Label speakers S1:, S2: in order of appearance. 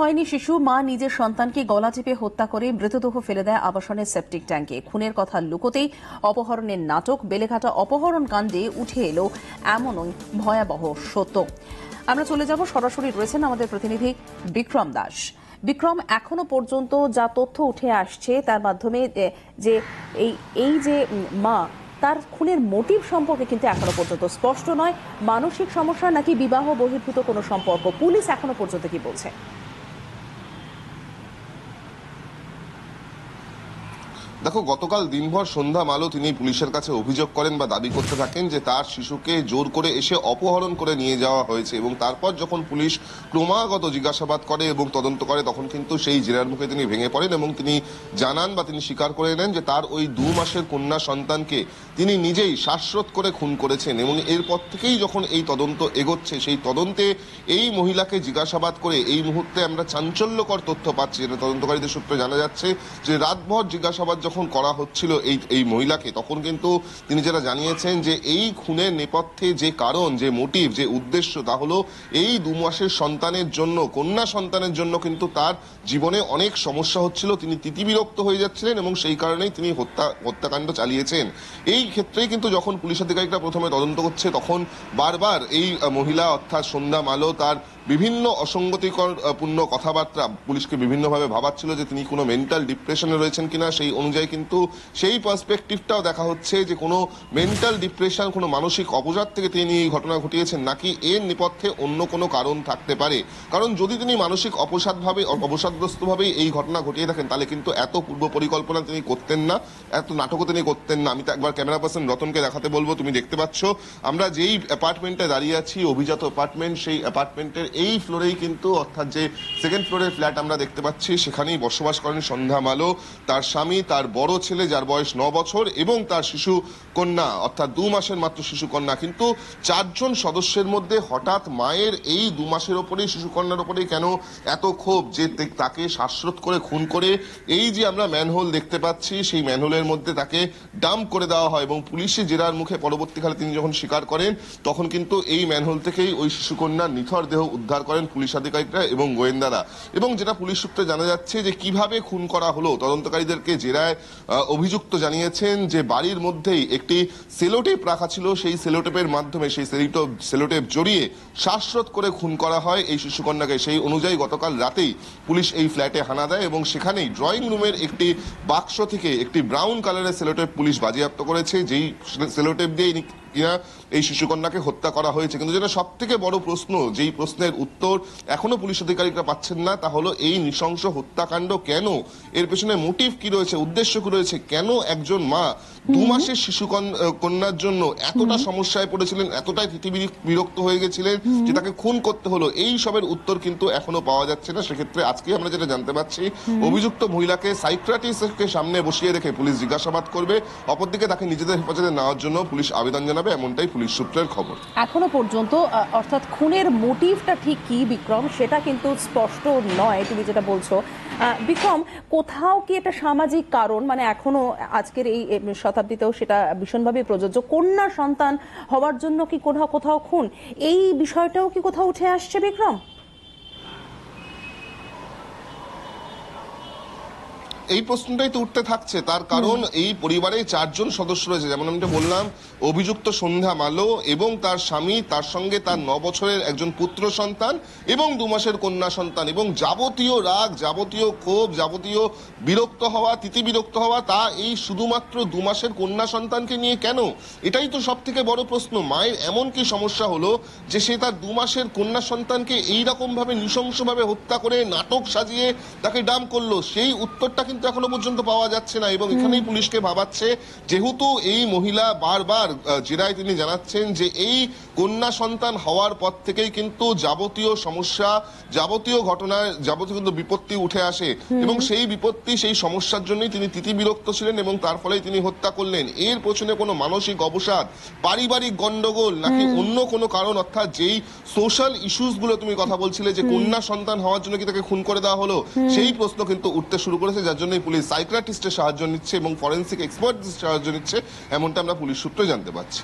S1: হয়নি শিশু মা নিজের সন্তানকে গলা চেপে হত্যা করে মৃতদেহ ফেলে দেয় আবাসনের সেপটিক ট্যাঙ্কে খুনের কথা লুকোতেই অপহরণের নাটক বেলেঘাটা অপহরণ কাণ্ডে উঠে এলো এমনই ভয়াবহ সত্য আমরা চলে যাব সরাসরি রয়েছেন আমাদের প্রতিনিধি বিক্রম দাস বিক্রম এখনো পর্যন্ত যা তথ্য উঠে আসছে তার মাধ্যমে যে এই এই যে মা তার খুনের মোটিভ সম্পর্কে কিন্তু এখনো পর্যন্ত স্পষ্ট নয় মানসিক সমস্যা নাকি বিবাহ বহির্ভূত কোনো সম্পর্ক পুলিশ এখনো পর্যন্ত কি বলছে
S2: দেখো গতকাল দিনভর সন্ধ্যা মালো তিনি পুলিশের কাছে অভিযোগ করেন বা দাবি করতে থাকেন যে তার শিশুকে জোর করে এসে অপহরণ করে নিয়ে যাওয়া হয়েছে এবং তারপর যখন পুলিশ ক্রমাগত জিজ্ঞাসাবাদ করে এবং তদন্ত করে তখন কিন্তু সেই জেরার মুখে তিনি ভেঙে পড়েন এবং তিনি জানান বা তিনি স্বীকার করে নেন যে তার ওই দু মাসের কন্যা সন্তানকে তিনি নিজেই শ্বাসরোধ করে খুন করেছেন এবং এরপর থেকেই যখন এই তদন্ত এগোচ্ছে সেই তদন্তে এই মহিলাকে জিজ্ঞাসাবাদ করে এই মুহূর্তে আমরা চাঞ্চল্যকর তথ্য পাচ্ছি যেটা তদন্তকারীদের সূত্রে জানা যাচ্ছে যে রাতভর জিজ্ঞাসাবাদ যখন যখন করা হচ্ছিল এই এই মহিলাকে তখন কিন্তু তিনি যেটা জানিয়েছেন যে এই খুনের নেপথ্যে যে কারণ যে মোটিভ যে উদ্দেশ্য তা হলো এই দু মাসের সন্তানের জন্য কন্যা সন্তানের জন্য কিন্তু তার জীবনে অনেক সমস্যা হচ্ছিল তিনি তিতিবিরক্ত হয়ে যাচ্ছিলেন এবং সেই কারণেই তিনি হত্যা হত্যাকাণ্ড চালিয়েছেন এই ক্ষেত্রেই কিন্তু যখন পুলিশ আধিকারিকরা প্রথমে তদন্ত করছে তখন বারবার এই মহিলা অর্থাৎ সন্ধ্যা মালো তার বিভিন্ন অসঙ্গতিপূর্ণ কথাবার্তা পুলিশকে বিভিন্নভাবে ভাবাচ্ছিল যে তিনি কোনো মেন্টাল ডিপ্রেশনে রয়েছেন কিনা সেই অনুযায়ী কিন্তু সেই পার্সপেকটিভটাও দেখা হচ্ছে যে কোনো মেন্টাল ডিপ্রেশন কোনো মানসিক অপজাত থেকে তিনি এই ঘটনা ঘটিয়েছেন নাকি এর নেপথ্যে অন্য কোনো কারণ থাকতে পারে কারণ যদি তিনি মানসিক অপসাদভাবে অবসাদগ্রস্তভাবেই এই ঘটনা ঘটিয়ে থাকেন তাহলে কিন্তু এত পূর্ব পরিকল্পনা তিনি করতেন না এত নাটকও তিনি করতেন না আমি তো একবার ক্যামেরা পার্সন রতনকে দেখাতে বলবো তুমি দেখতে পাচ্ছ আমরা যেই অ্যাপার্টমেন্টে দাঁড়িয়ে আছি অভিজাত অ্যাপার্টমেন্ট সেই অ্যাপার্টমেন্টের এই ফ্লোরেই কিন্তু অর্থাৎ যে সেকেন্ড ফ্লোরের ফ্ল্যাট আমরা দেখতে পাচ্ছি সেখানেই বসবাস করেন সন্ধ্যা মালো তার স্বামী তার বড় ছেলে যার বয়স ন বছর এবং তার শিশু কন্যা অর্থাৎ দু মাসের মাত্র শিশু কন্যা কিন্তু চারজন সদস্যের মধ্যে হঠাৎ মায়ের এই দু মাসের ওপরেই শিশু কন্যার ওপরেই কেন এত ক্ষোভ যে তাকে শ্বাসরোধ করে খুন করে এই যে আমরা ম্যানহোল দেখতে পাচ্ছি সেই ম্যানহোলের মধ্যে তাকে ডাম্প করে দেওয়া হয় এবং পুলিশে জেরার মুখে পরবর্তীকালে তিনি যখন স্বীকার করেন তখন কিন্তু এই ম্যানহোল থেকেই ওই শিশুকন্যার নিথর দেহ উদ্ধার উদ্ধার করেন পুলিশ আধিকারিকরা এবং গোয়েন্দারা এবং যেটা পুলিশ সূত্রে জানা যাচ্ছে যে কিভাবে খুন করা হলো তদন্তকারীদেরকে জেরায় অভিযুক্ত জানিয়েছেন যে বাড়ির মধ্যেই একটি সেলোটেপ রাখা ছিল সেই সেলোটেপের মাধ্যমে সেই সেলিটো সেলোটেপ জড়িয়ে শ্বাসরোধ করে খুন করা হয় এই শিশুকন্যাকে সেই অনুযায়ী গতকাল রাতেই পুলিশ এই ফ্ল্যাটে হানা দেয় এবং সেখানেই ড্রয়িং রুমের একটি বাক্স থেকে একটি ব্রাউন কালারের সেলোটেপ পুলিশ বাজেয়াপ্ত করেছে যেই সেলোটেপ দিয়ে থাকিয়া এই শিশুকন্যাকে হত্যা করা হয়েছে কিন্তু যেটা সব থেকে বড় প্রশ্ন যেই প্রশ্নের উত্তর এখনো পুলিশ আধিকারিকরা পাচ্ছেন না তা হলো এই নৃশংস হত্যাকাণ্ড কেন এর পেছনে মোটিভ কি রয়েছে উদ্দেশ্য কি রয়েছে কেন একজন মা দু মাসের শিশু কন্যার জন্য এতটা সমস্যায় পড়েছিলেন এতটাই পৃথিবী বিরক্ত হয়ে গেছিলেন যে তাকে খুন করতে হলো এই সবের উত্তর কিন্তু এখনো পাওয়া যাচ্ছে না সেক্ষেত্রে আজকে আমরা যেটা জানতে পারছি অভিযুক্ত মহিলাকে সাইক্রাটিসকে সামনে বসিয়ে রেখে পুলিশ জিজ্ঞাসাবাদ করবে অপরদিকে তাকে নিজেদের হেফাজতে নেওয়ার জন্য পুলিশ আবেদন জানাবে এমনটাই পুলিশ সূত্রের খবর
S1: এখনো পর্যন্ত অর্থাৎ খুনের মোটিভটা ঠিক কি বিক্রম সেটা কিন্তু স্পষ্ট নয় তুমি যেটা বলছো বিক্রম কোথাও কি এটা সামাজিক কারণ মানে এখনো আজকের এই শতাব্দীতেও সেটা ভীষণভাবে প্রযোজ্য কন্যা সন্তান হওয়ার জন্য কি কোথাও কোথাও খুন এই বিষয়টাও কি কোথাও উঠে আসছে বিক্রম
S2: এই প্রশ্নটাই তো উঠতে থাকছে তার কারণ এই পরিবারে চারজন সদস্য রয়েছে যেমন আমি বললাম অভিযুক্ত সন্ধ্যা মালো এবং তার স্বামী তার সঙ্গে তার ন বছরের একজন পুত্র সন্তান এবং দু মাসের কন্যা সন্তান এবং যাবতীয় রাগ যাবতীয় ক্ষোভ যাবতীয় বিরক্ত হওয়া তিতি বিরক্ত হওয়া তা এই শুধুমাত্র দু মাসের কন্যা সন্তানকে নিয়ে কেন এটাই তো সব থেকে বড় প্রশ্ন মায়ের এমন কি সমস্যা হলো যে সে তার দু মাসের কন্যা সন্তানকে এইরকমভাবে নৃশংসভাবে হত্যা করে নাটক সাজিয়ে তাকে ডাম করলো সেই উত্তরটা কিন্তু এখনো পর্যন্ত পাওয়া যাচ্ছে না এবং এখানেই পুলিশকে ভাবাচ্ছে যেহেতু এই মহিলা বারবার জেরায় তিনি জানাচ্ছেন যে এই কন্যা সন্তান হওয়ার পর থেকেই কিন্তু যাবতীয় সমস্যা যাবতীয় ঘটনায় যাবতীয় কিন্তু বিপত্তি উঠে আসে এবং সেই বিপত্তি সেই সমস্যার জন্যই তিনি তিতি বিরক্ত ছিলেন এবং তার ফলে তিনি হত্যা করলেন এর পেছনে কোনো মানসিক অবসাদ পারিবারিক গন্ডগোল নাকি অন্য কোনো কারণ অর্থাৎ যেই সোশ্যাল ইস্যুসগুলো তুমি কথা বলছিলে যে কন্যা সন্তান হওয়ার জন্য কি তাকে খুন করে দেওয়া হলো সেই প্রশ্ন কিন্তু উঠতে শুরু করেছে যার জন্য জন্যই পুলিশ সাইক্রাটিস্টের সাহায্য নিচ্ছে এবং ফরেন্সিক এক্সপার্টদের সাহায্য নিচ্ছে এমনটা আমরা পুলিশ সূত্রে জানতে পারছি